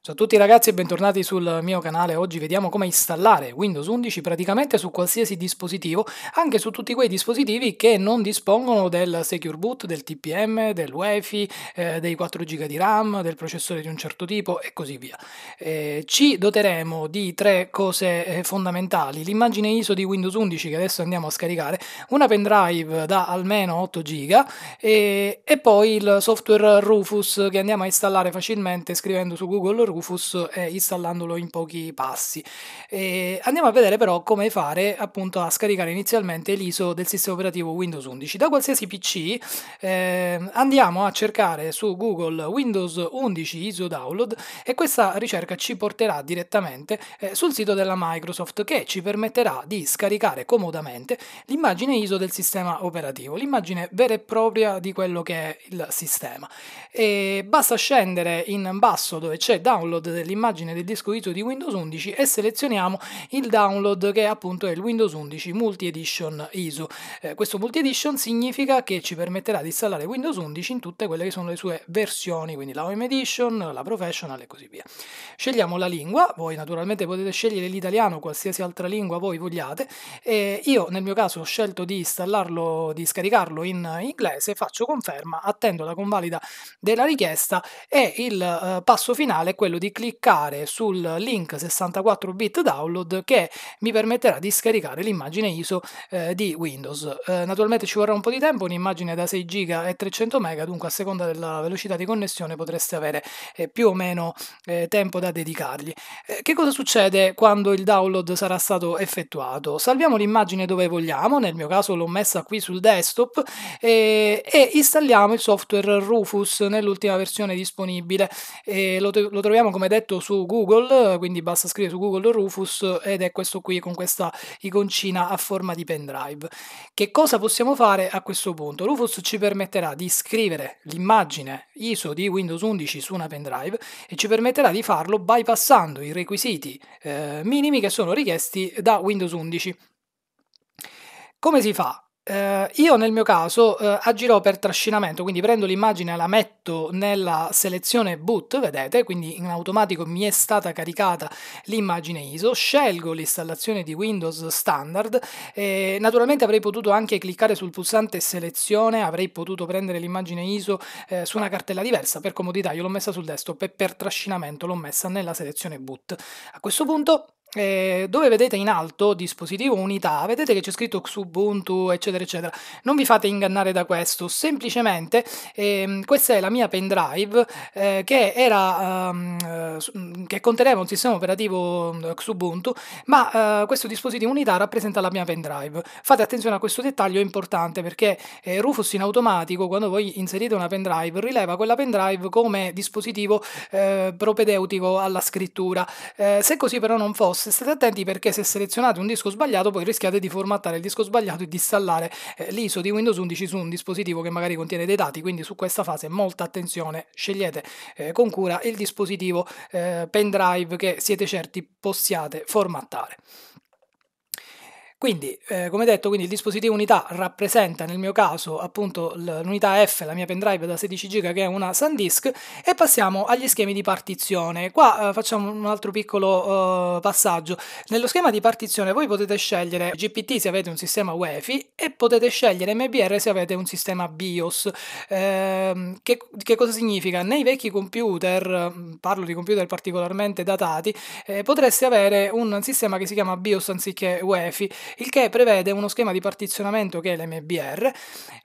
Ciao a tutti ragazzi e bentornati sul mio canale, oggi vediamo come installare Windows 11 praticamente su qualsiasi dispositivo, anche su tutti quei dispositivi che non dispongono del Secure Boot, del TPM, del WiFi, eh, dei 4 GB di RAM, del processore di un certo tipo e così via. Eh, ci doteremo di tre cose eh, fondamentali, l'immagine ISO di Windows 11 che adesso andiamo a scaricare, una pendrive da almeno 8 GB e, e poi il software Rufus che andiamo a installare facilmente scrivendo su Google Rufus eh, installandolo in pochi passi. E andiamo a vedere però come fare appunto a scaricare inizialmente l'ISO del sistema operativo Windows 11. Da qualsiasi PC eh, andiamo a cercare su Google Windows 11 ISO Download e questa ricerca ci porterà direttamente eh, sul sito della Microsoft che ci permetterà di scaricare comodamente l'immagine ISO del sistema operativo, l'immagine vera e propria di quello che è il sistema. E basta scendere in basso dove c'è Download download dell'immagine del disco ISO di Windows 11 e selezioniamo il download che appunto è il Windows 11 Multi Edition ISO. Eh, questo Multi Edition significa che ci permetterà di installare Windows 11 in tutte quelle che sono le sue versioni, quindi la Home Edition, la Professional e così via. Scegliamo la lingua, voi naturalmente potete scegliere l'italiano, o qualsiasi altra lingua voi vogliate, e io nel mio caso ho scelto di installarlo, di scaricarlo in inglese, faccio conferma, attendo la convalida della richiesta e il eh, passo finale è quello quello di cliccare sul link 64 bit download che mi permetterà di scaricare l'immagine ISO eh, di Windows. Eh, naturalmente ci vorrà un po' di tempo, un'immagine da 6 GB e 300 MB, dunque a seconda della velocità di connessione potreste avere eh, più o meno eh, tempo da dedicargli. Eh, che cosa succede quando il download sarà stato effettuato? Salviamo l'immagine dove vogliamo, nel mio caso l'ho messa qui sul desktop e, e installiamo il software Rufus nell'ultima versione disponibile. lo, lo troviamo troviamo come detto su Google, quindi basta scrivere su Google Rufus ed è questo qui con questa iconcina a forma di pendrive. Che cosa possiamo fare a questo punto? Rufus ci permetterà di scrivere l'immagine ISO di Windows 11 su una pendrive e ci permetterà di farlo bypassando i requisiti eh, minimi che sono richiesti da Windows 11. Come si fa? Eh, io nel mio caso eh, agirò per trascinamento, quindi prendo l'immagine e la metto nella selezione boot, vedete, quindi in automatico mi è stata caricata l'immagine ISO, scelgo l'installazione di Windows standard, eh, naturalmente avrei potuto anche cliccare sul pulsante selezione, avrei potuto prendere l'immagine ISO eh, su una cartella diversa, per comodità io l'ho messa sul desktop e per trascinamento l'ho messa nella selezione boot. A questo punto eh, dove vedete in alto dispositivo unità, vedete che c'è scritto Xubuntu, eccetera, eccetera. Non vi fate ingannare da questo, semplicemente ehm, questa è la mia pendrive eh, che, era, ehm, mm, che conteneva un sistema operativo mm, Xubuntu, ma eh, questo dispositivo unità rappresenta la mia pendrive. Fate attenzione a questo dettaglio, importante perché eh, Rufus in automatico, quando voi inserite una pendrive, rileva quella pendrive come dispositivo eh, propedeutico alla scrittura. Eh, se così però non fosse, se state attenti perché se selezionate un disco sbagliato poi rischiate di formattare il disco sbagliato e di installare eh, l'ISO di Windows 11 su un dispositivo che magari contiene dei dati, quindi su questa fase molta attenzione, scegliete eh, con cura il dispositivo eh, pendrive che siete certi possiate formattare. Quindi, eh, come detto, quindi il dispositivo unità rappresenta nel mio caso appunto l'unità F, la mia pendrive da 16 GB che è una SanDisk e passiamo agli schemi di partizione. Qua eh, facciamo un altro piccolo eh, passaggio. Nello schema di partizione voi potete scegliere GPT se avete un sistema UEFI e potete scegliere MBR se avete un sistema BIOS. Ehm, che, che, cosa significa? Nei vecchi computer, mm, parlo di computer particolarmente datati, eh, potreste avere un sistema che si chiama BIOS anziché UEFI il che prevede uno schema di partizionamento che è l'MBR,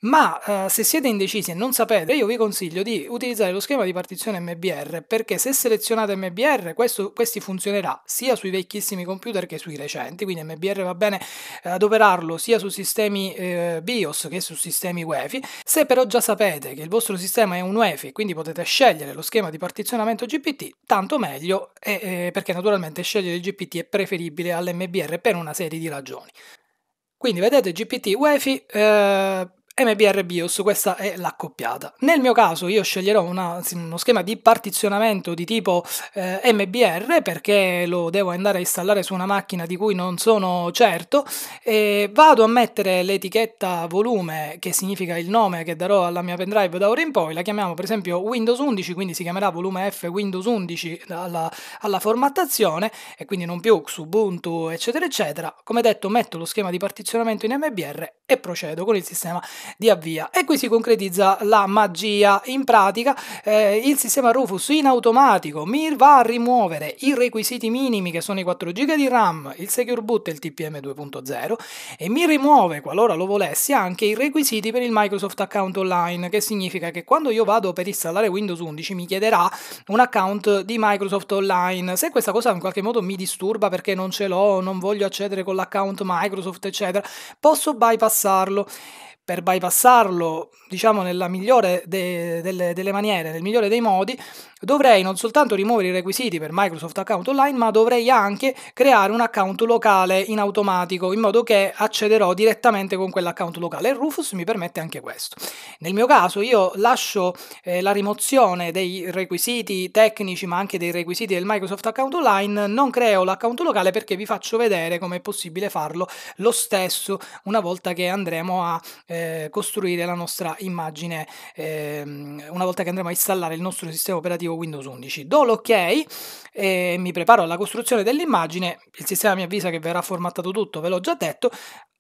ma eh, se siete indecisi e non sapete, io vi consiglio di utilizzare lo schema di partizione MBR, perché se selezionate MBR, questo, questi funzionerà sia sui vecchissimi computer che sui recenti, quindi MBR va bene eh, adoperarlo sia su sistemi eh, BIOS che su sistemi UEFI. Se però già sapete che il vostro sistema è un UEFI, quindi potete scegliere lo schema di partizionamento GPT, tanto meglio, eh, perché naturalmente scegliere il GPT è preferibile all'MBR per una serie di ragioni. Quindi vedete GPT UEFI eh, MBR BIOS, questa è l'accoppiata. Nel mio caso io sceglierò una, uno schema di partizionamento di tipo eh, MBR perché lo devo andare a installare su una macchina di cui non sono certo e vado a mettere l'etichetta volume che significa il nome che darò alla mia pendrive da ora in poi, la chiamiamo per esempio Windows 11, quindi si chiamerà volume F Windows 11 alla, alla formattazione e quindi non più Ubuntu eccetera eccetera. Come detto metto lo schema di partizionamento in MBR e procedo con il sistema di avvia. E qui si concretizza la magia. In pratica eh, il sistema Rufus in automatico mi va a rimuovere i requisiti minimi che sono i 4 GB di RAM, il Secure Boot e il TPM 2.0 e mi rimuove, qualora lo volessi, anche i requisiti per il Microsoft Account Online, che significa che quando io vado per installare Windows 11 mi chiederà un account di Microsoft Online. Se questa cosa in qualche modo mi disturba perché non ce l'ho, non voglio accedere con l'account Microsoft, eccetera, posso bypassarlo per bypassarlo, diciamo nella migliore de, delle, delle, maniere, nel migliore dei modi, dovrei non soltanto rimuovere i requisiti per Microsoft Account Online, ma dovrei anche creare un account locale in automatico, in modo che accederò direttamente con quell'account locale. E Rufus mi permette anche questo. Nel mio caso io lascio eh, la rimozione dei requisiti tecnici, ma anche dei requisiti del Microsoft Account Online, non creo l'account locale perché vi faccio vedere come è possibile farlo lo stesso una volta che andremo a eh, costruire la nostra immagine ehm, una volta che andremo a installare il nostro sistema operativo Windows 11. Do l'ok e mi preparo alla costruzione dell'immagine, il sistema mi avvisa che verrà formattato tutto, ve l'ho già detto,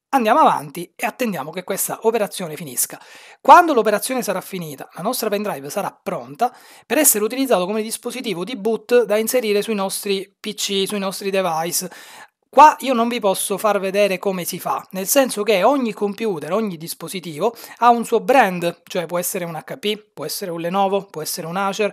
andiamo avanti e attendiamo che questa operazione finisca. Quando l'operazione sarà finita, la nostra pendrive sarà pronta per essere utilizzata come dispositivo di boot da inserire sui nostri PC, sui nostri device. Qua io non vi posso far vedere come si fa, nel senso che ogni computer, ogni dispositivo ha un suo brand, cioè può essere un HP, può essere un Lenovo, può essere un Acer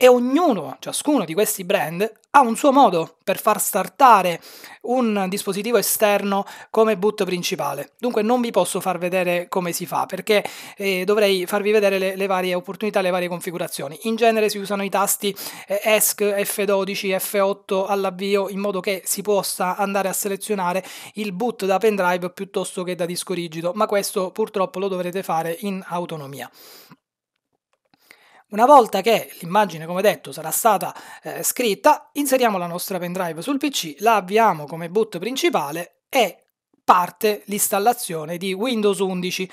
e ognuno, ciascuno di questi brand ha un suo modo per far startare un dispositivo esterno come boot principale. Dunque non vi posso far vedere come si fa perché eh, dovrei farvi vedere le, le, varie opportunità, le varie configurazioni. In genere si usano i tasti eh, ESC, F12, F8 all'avvio in modo che si possa andare a selezionare il boot da pendrive piuttosto che da disco rigido, ma questo purtroppo lo dovrete fare in autonomia. Una volta che l'immagine, come detto, sarà stata eh, scritta, inseriamo la nostra pendrive sul PC, la avviamo come boot principale e parte l'installazione di Windows 11.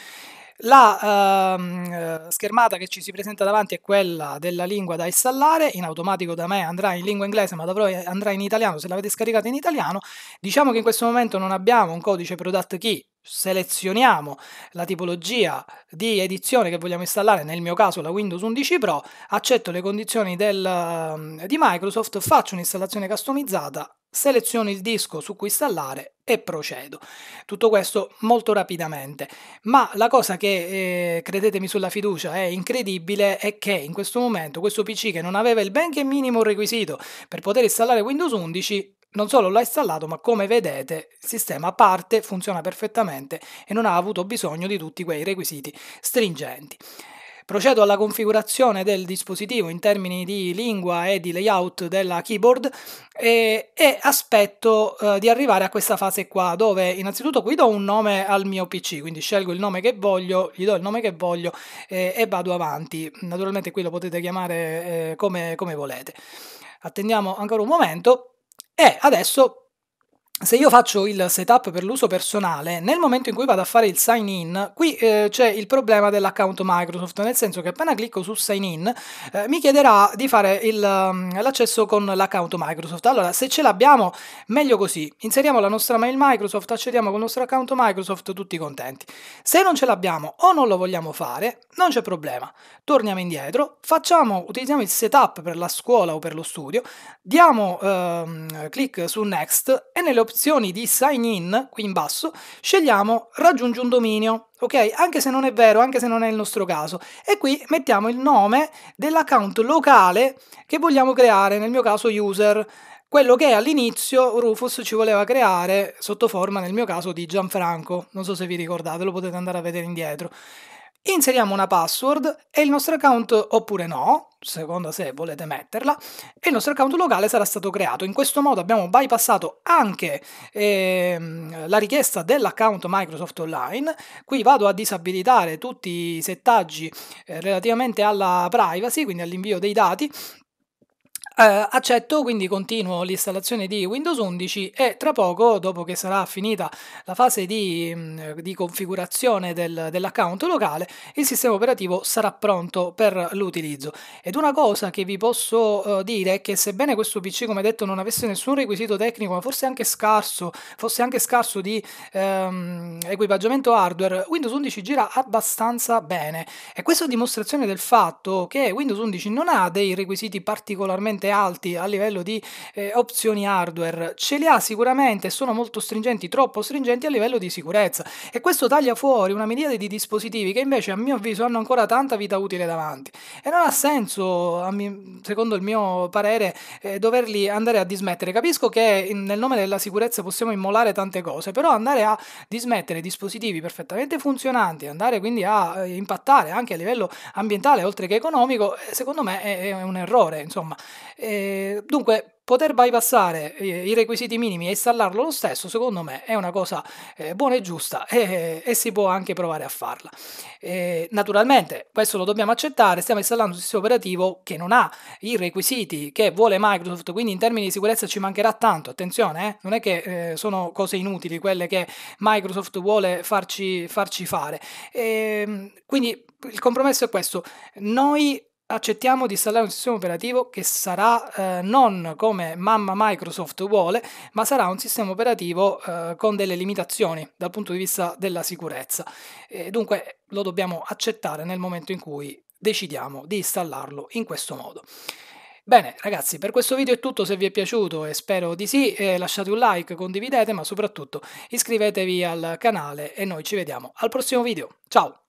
La ehm, eh, schermata che ci si presenta davanti è quella della lingua da installare, in automatico da me andrà in lingua inglese ma da voi eh, andrà in italiano se l'avete scaricata in italiano. Diciamo che in questo momento non abbiamo un codice product key selezioniamo la tipologia di edizione che vogliamo installare, nel mio caso la Windows 11 Pro, accetto le condizioni del, ehm, di Microsoft, faccio un'installazione customizzata, seleziono il disco su cui installare e procedo. Tutto questo molto rapidamente, ma la cosa che eh, credetemi sulla fiducia è incredibile è che in questo momento questo PC che non aveva il benché minimo requisito per poter installare Windows 11 non solo l'ho installato, ma come vedete il sistema parte, funziona perfettamente e non ha avuto bisogno di tutti quei requisiti stringenti. Procedo alla configurazione del dispositivo in termini di lingua e di layout della keyboard e, e aspetto eh, di arrivare a questa fase qua dove innanzitutto qui do un nome al mio PC, quindi scelgo il nome che voglio, gli do il nome che voglio eh, e vado avanti. Naturalmente qui lo potete chiamare eh, come, come volete. Attendiamo ancora un momento e adesso se io faccio il setup per l'uso personale, nel momento in cui vado a fare il sign in, qui eh, c'è il problema dell'account Microsoft, nel senso che appena clicco su sign in eh, mi chiederà di fare mm, l'accesso con l'account Microsoft. Allora, se ce l'abbiamo, meglio così. Inseriamo la nostra mail Microsoft, accediamo con il nostro account Microsoft, tutti contenti. Se non ce l'abbiamo o non lo vogliamo fare, non c'è problema. Torniamo indietro, facciamo, utilizziamo il setup per la scuola o per lo studio, diamo ehm, clic su Next e nelle opzioni di sign in, qui in basso, scegliamo raggiungi un dominio, ok? Anche se non è vero, anche se non è il nostro caso. E qui mettiamo il nome dell'account locale che vogliamo creare, nel mio caso user quello che all'inizio Rufus ci voleva creare sotto forma, nel mio caso, di Gianfranco. Non so se vi ricordate, lo potete andare a vedere indietro inseriamo una password e il nostro account oppure no, secondo se volete metterla, e il nostro account locale sarà stato creato. In questo modo abbiamo bypassato anche ehm, la richiesta dell'account Microsoft Online. Qui vado a disabilitare tutti i settaggi eh, relativamente alla privacy, quindi all'invio dei dati, Uh, accetto, quindi continuo l'installazione di Windows 11 e tra poco, dopo che sarà finita la fase di, mm, di configurazione del, dell'account locale, il sistema operativo sarà pronto per l'utilizzo. Ed una cosa che vi posso uh, dire è che sebbene questo PC, come detto, non avesse nessun requisito tecnico, ma forse anche scarso, fosse anche scarso di um, equipaggiamento hardware, Windows 11 gira abbastanza bene. E questa è dimostrazione del fatto che Windows 11 non ha dei requisiti particolarmente sicuramente alti a livello di eh, opzioni hardware, ce li ha sicuramente, sono molto stringenti, troppo stringenti a livello di sicurezza e questo taglia fuori una miriade di dispositivi che invece a mio avviso hanno ancora tanta vita utile davanti e non ha senso, secondo il mio parere, eh, doverli andare a dismettere. Capisco che nel nome della sicurezza possiamo immolare tante cose, però andare a dismettere dispositivi perfettamente funzionanti, andare quindi a eh, impattare anche a livello ambientale oltre che economico, eh, secondo me è, è un errore, insomma. Eh, dunque, poter bypassare eh, i requisiti minimi e installarlo lo stesso, secondo me, è una cosa eh, buona e giusta e, e, si può anche provare a farla. E, ehm, naturalmente, questo lo dobbiamo accettare, stiamo installando un sistema operativo che non ha i requisiti che vuole Microsoft, quindi in termini di sicurezza ci mancherà tanto, attenzione, eh? non è che eh, sono cose inutili quelle che Microsoft vuole farci, farci fare. E, ehm, quindi il compromesso è questo, noi accettiamo di installare un sistema operativo che sarà eh, non come mamma Microsoft vuole, ma sarà un sistema operativo eh, con delle limitazioni dal punto di vista della sicurezza. E dunque lo dobbiamo accettare nel momento in cui decidiamo di installarlo in questo modo. Bene ragazzi, per questo video è tutto, se vi è piaciuto e spero di sì, eh, lasciate un like, condividete, ma soprattutto iscrivetevi al canale e noi ci vediamo al prossimo video. Ciao!